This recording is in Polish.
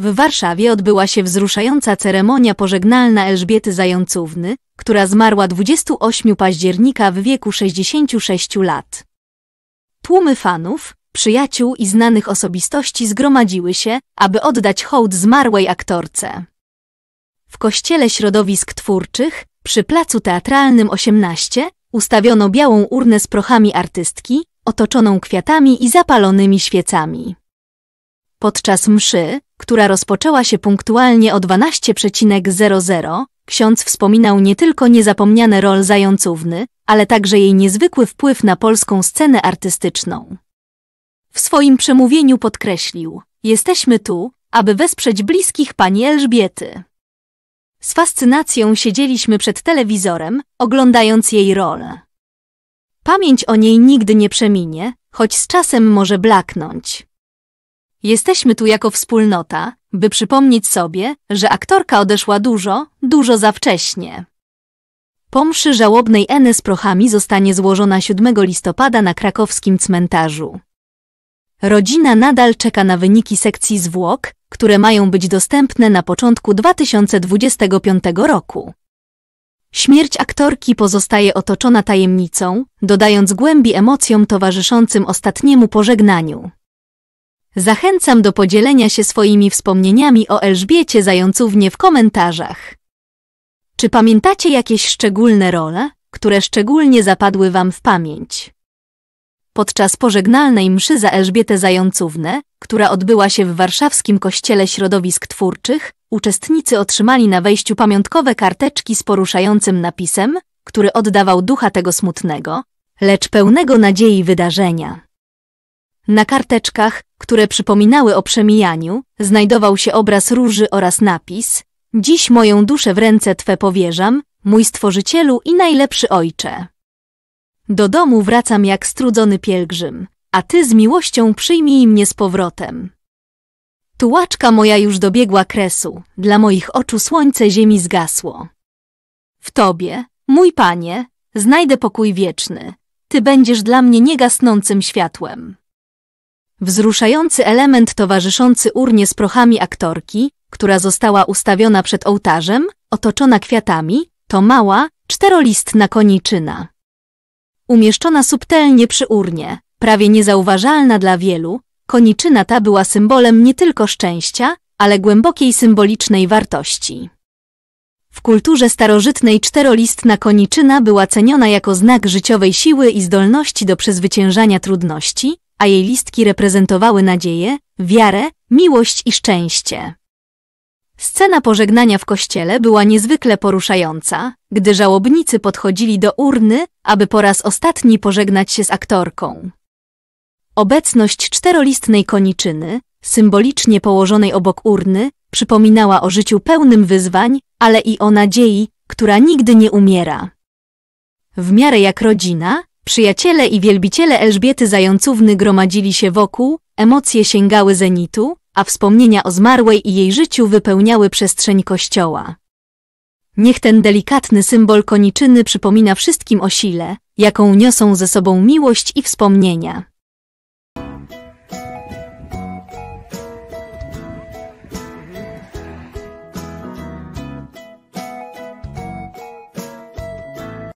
W Warszawie odbyła się wzruszająca ceremonia pożegnalna Elżbiety Zającówny, która zmarła 28 października w wieku 66 lat. Tłumy fanów, przyjaciół i znanych osobistości zgromadziły się, aby oddać hołd zmarłej aktorce. W kościele środowisk twórczych, przy placu teatralnym 18, ustawiono białą urnę z prochami artystki, otoczoną kwiatami i zapalonymi świecami. Podczas mszy, która rozpoczęła się punktualnie o 12.00, ksiądz wspominał nie tylko niezapomniane rol Zającówny, ale także jej niezwykły wpływ na polską scenę artystyczną. W swoim przemówieniu podkreślił, jesteśmy tu, aby wesprzeć bliskich pani Elżbiety. Z fascynacją siedzieliśmy przed telewizorem, oglądając jej rolę. Pamięć o niej nigdy nie przeminie, choć z czasem może blaknąć. Jesteśmy tu jako wspólnota, by przypomnieć sobie, że aktorka odeszła dużo, dużo za wcześnie. Pomszy żałobnej Eny z prochami zostanie złożona 7 listopada na krakowskim cmentarzu. Rodzina nadal czeka na wyniki sekcji zwłok, które mają być dostępne na początku 2025 roku. Śmierć aktorki pozostaje otoczona tajemnicą, dodając głębi emocjom towarzyszącym ostatniemu pożegnaniu. Zachęcam do podzielenia się swoimi wspomnieniami o Elżbiecie Zającównie w komentarzach. Czy pamiętacie jakieś szczególne role, które szczególnie zapadły Wam w pamięć? Podczas pożegnalnej mszy za Elżbietę Zającównę, która odbyła się w warszawskim kościele środowisk twórczych, uczestnicy otrzymali na wejściu pamiątkowe karteczki z poruszającym napisem, który oddawał ducha tego smutnego, lecz pełnego nadziei wydarzenia. Na karteczkach, które przypominały o przemijaniu, znajdował się obraz róży oraz napis Dziś moją duszę w ręce Twe powierzam, mój Stworzycielu i najlepszy Ojcze. Do domu wracam jak strudzony pielgrzym, a Ty z miłością przyjmij mnie z powrotem. Tułaczka moja już dobiegła kresu, dla moich oczu słońce ziemi zgasło. W Tobie, mój Panie, znajdę pokój wieczny, Ty będziesz dla mnie niegasnącym światłem. Wzruszający element towarzyszący urnie z prochami aktorki, która została ustawiona przed ołtarzem, otoczona kwiatami, to mała, czterolistna koniczyna. Umieszczona subtelnie przy urnie, prawie niezauważalna dla wielu, koniczyna ta była symbolem nie tylko szczęścia, ale głębokiej symbolicznej wartości. W kulturze starożytnej czterolistna koniczyna była ceniona jako znak życiowej siły i zdolności do przezwyciężania trudności, a jej listki reprezentowały nadzieję, wiarę, miłość i szczęście. Scena pożegnania w kościele była niezwykle poruszająca, gdy żałobnicy podchodzili do urny, aby po raz ostatni pożegnać się z aktorką. Obecność czterolistnej koniczyny, symbolicznie położonej obok urny, przypominała o życiu pełnym wyzwań, ale i o nadziei, która nigdy nie umiera. W miarę jak rodzina, Przyjaciele i wielbiciele Elżbiety Zającówny gromadzili się wokół, emocje sięgały zenitu, a wspomnienia o zmarłej i jej życiu wypełniały przestrzeń kościoła. Niech ten delikatny symbol koniczyny przypomina wszystkim o sile, jaką niosą ze sobą miłość i wspomnienia.